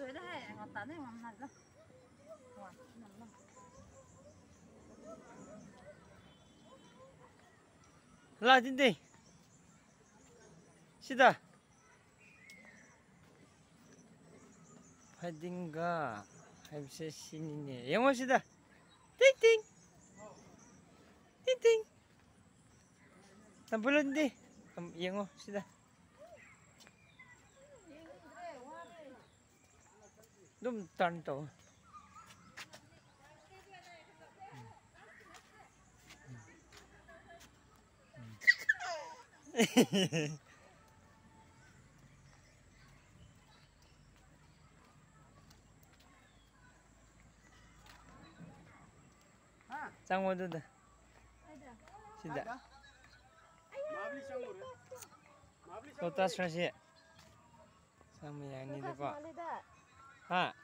dưới đây này, ngọt tấn này, ngọt tấn là gì đi, xí đa, phát điên cả, em sẽ xin đi nè, em muốn xí đa, tinh tinh, tinh tinh, làm bự lên đi, em muốn xí đa. 좀 단도 장모 준다 진짜 또따스라시 장모 양이 되고 Ah.